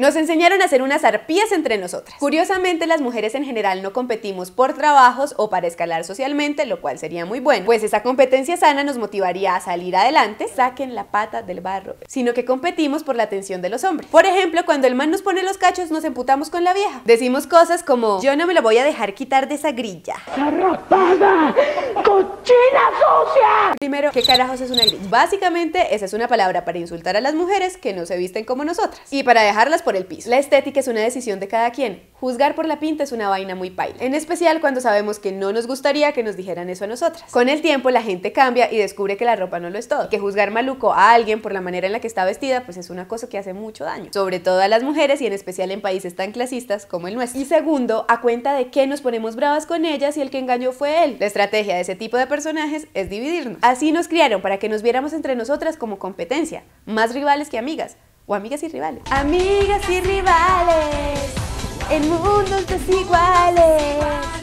Nos enseñaron a hacer unas arpías entre nosotras. Curiosamente, las mujeres en general no competimos por trabajos o para escalar socialmente, lo cual sería muy bueno, pues esa competencia sana nos motivaría a salir adelante, saquen la pata del barro, sino que competimos por la atención de los hombres. Por ejemplo, cuando el man nos pone los cachos, nos emputamos con la vieja. Decimos cosas como, yo no me lo voy a dejar quitar de esa grilla. ¡Arrapada! ¡Cochina sucia! Primero, ¿qué carajos es una grilla? Básicamente, esa es una palabra para insultar a las mujeres que no se visten como nosotras y para dejarlas por el piso. La estética es una decisión de cada quien. Juzgar por la pinta es una vaina muy paila, en especial cuando sabemos que no nos gustaría que nos dijeran eso a nosotras. Con el tiempo la gente cambia y descubre que la ropa no lo es todo, que juzgar maluco a alguien por la manera en la que está vestida pues es una cosa que hace mucho daño, sobre todo a las mujeres y en especial en países tan clasistas como el nuestro. Y segundo, a cuenta de que nos ponemos bravas con ellas y el que engañó fue él. La estrategia de ese tipo de personajes es dividirnos. Así nos criaron para que nos viéramos entre nosotras como competencia, más rivales que amigas, o Amigas y Rivales. Amigas y Rivales, en mundos desiguales.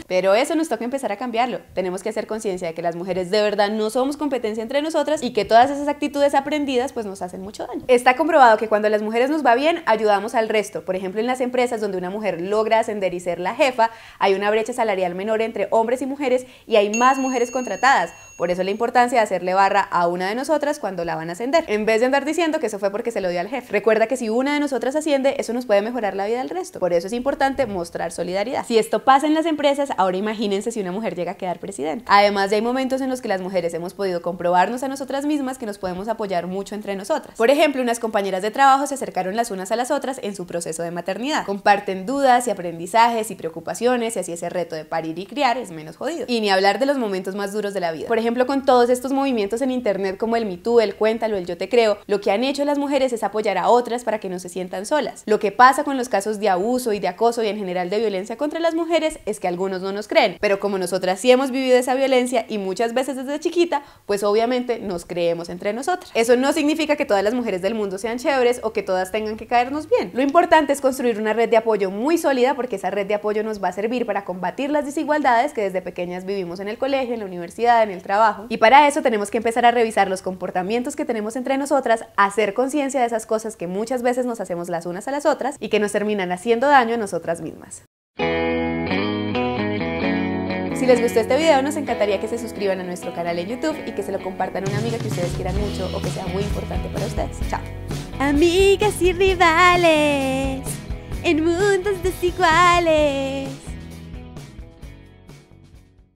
Pero eso nos toca empezar a cambiarlo. Tenemos que hacer conciencia de que las mujeres de verdad no somos competencia entre nosotras y que todas esas actitudes aprendidas pues nos hacen mucho daño. Está comprobado que cuando a las mujeres nos va bien, ayudamos al resto. Por ejemplo, en las empresas donde una mujer logra ascender y ser la jefa, hay una brecha salarial menor entre hombres y mujeres y hay más mujeres contratadas. Por eso la importancia de hacerle barra a una de nosotras cuando la van a ascender, en vez de andar diciendo que eso fue porque se lo dio al jefe. Recuerda que si una de nosotras asciende, eso nos puede mejorar la vida del resto. Por eso es importante mostrar solidaridad. Si esto pasa en las empresas, ahora imagínense si una mujer llega a quedar presidenta. Además, ya hay momentos en los que las mujeres hemos podido comprobarnos a nosotras mismas que nos podemos apoyar mucho entre nosotras. Por ejemplo, unas compañeras de trabajo se acercaron las unas a las otras en su proceso de maternidad. Comparten dudas y aprendizajes y preocupaciones y así ese reto de parir y criar es menos jodido. Y ni hablar de los momentos más duros de la vida ejemplo, con todos estos movimientos en Internet como el Me Too, el Cuéntalo, el Yo Te Creo, lo que han hecho las mujeres es apoyar a otras para que no se sientan solas. Lo que pasa con los casos de abuso y de acoso y en general de violencia contra las mujeres es que algunos no nos creen, pero como nosotras sí hemos vivido esa violencia y muchas veces desde chiquita, pues obviamente nos creemos entre nosotras. Eso no significa que todas las mujeres del mundo sean chéveres o que todas tengan que caernos bien. Lo importante es construir una red de apoyo muy sólida porque esa red de apoyo nos va a servir para combatir las desigualdades que desde pequeñas vivimos en el colegio, en la universidad, en el trabajo y para eso tenemos que empezar a revisar los comportamientos que tenemos entre nosotras, hacer conciencia de esas cosas que muchas veces nos hacemos las unas a las otras y que nos terminan haciendo daño a nosotras mismas. Si les gustó este video, nos encantaría que se suscriban a nuestro canal en YouTube y que se lo compartan a una amiga que ustedes quieran mucho o que sea muy importante para ustedes. Chao. Amigas y rivales, en mundos desiguales.